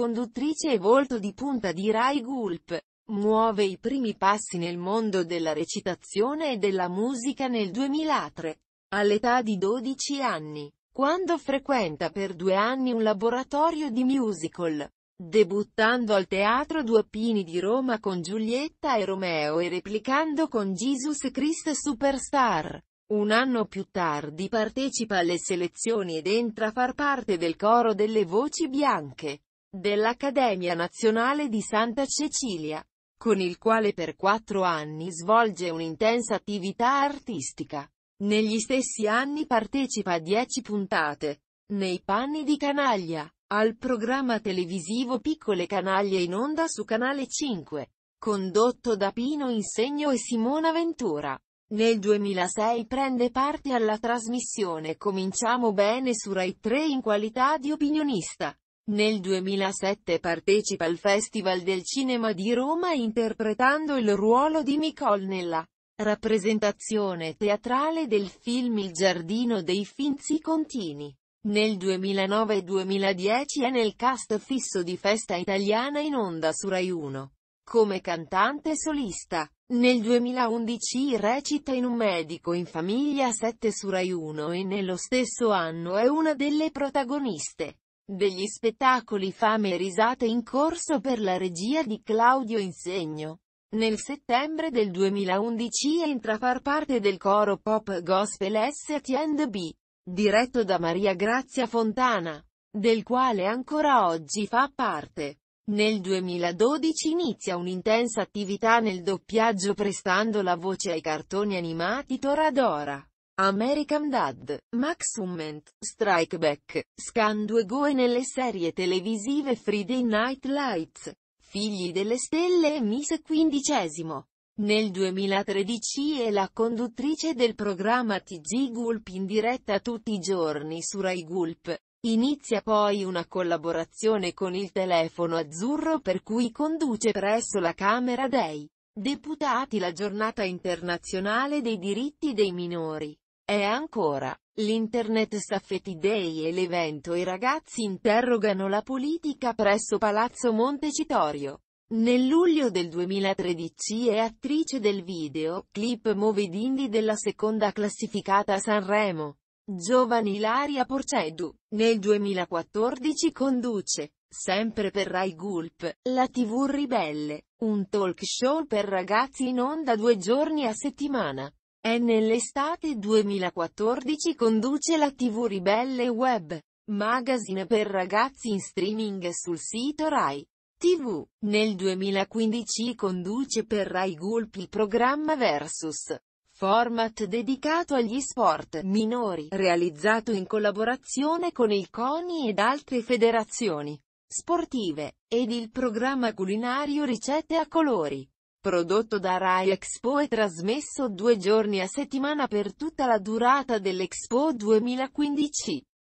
conduttrice e volto di punta di Rai Gulp, muove i primi passi nel mondo della recitazione e della musica nel 2003. All'età di 12 anni, quando frequenta per due anni un laboratorio di musical, debuttando al Teatro Duopini di Roma con Giulietta e Romeo e replicando con Jesus Christ Superstar. Un anno più tardi partecipa alle selezioni ed entra a far parte del coro delle voci bianche dell'Accademia Nazionale di Santa Cecilia, con il quale per quattro anni svolge un'intensa attività artistica. Negli stessi anni partecipa a dieci puntate, nei panni di canaglia, al programma televisivo Piccole Canaglie in onda su Canale 5, condotto da Pino Insegno e Simona Ventura. Nel 2006 prende parte alla trasmissione Cominciamo bene su Rai 3 in qualità di opinionista. Nel 2007 partecipa al Festival del Cinema di Roma interpretando il ruolo di Nicole nella rappresentazione teatrale del film Il giardino dei finzi contini. Nel 2009-2010 è nel cast fisso di Festa Italiana in onda su Rai 1. Come cantante solista, nel 2011 recita in Un medico in famiglia 7 su Rai 1 e nello stesso anno è una delle protagoniste. Degli spettacoli fame e risate in corso per la regia di Claudio Insegno. Nel settembre del 2011 entra a far parte del coro pop gospel ST&B, diretto da Maria Grazia Fontana, del quale ancora oggi fa parte. Nel 2012 inizia un'intensa attività nel doppiaggio prestando la voce ai cartoni animati Toradora. American Dad, Max Humment, Strike Back, Scan 2 Go e nelle serie televisive Friday Night Lights, Figli delle Stelle e Miss XV. Nel 2013 è la conduttrice del programma TG Gulp in diretta tutti i giorni su Rai Gulp. Inizia poi una collaborazione con il telefono azzurro per cui conduce presso la Camera dei Deputati la giornata internazionale dei diritti dei minori. E ancora, l'internet Saffetti Day e l'evento I ragazzi interrogano la politica presso Palazzo Montecitorio. Nel luglio del 2013 è attrice del video, clip Movedindi della seconda classificata a Sanremo. Giovani Ilaria Porcedu, nel 2014 conduce, sempre per Rai Gulp, la TV Ribelle, un talk show per ragazzi in onda due giorni a settimana. È nell'estate 2014 conduce la TV Ribelle Web, magazine per ragazzi in streaming sul sito Rai. TV. Nel 2015 conduce per Rai Gulp il programma Versus, format dedicato agli sport minori, realizzato in collaborazione con il CONI ed altre federazioni sportive, ed il programma culinario Ricette a colori prodotto da Rai Expo e trasmesso due giorni a settimana per tutta la durata dell'Expo 2015.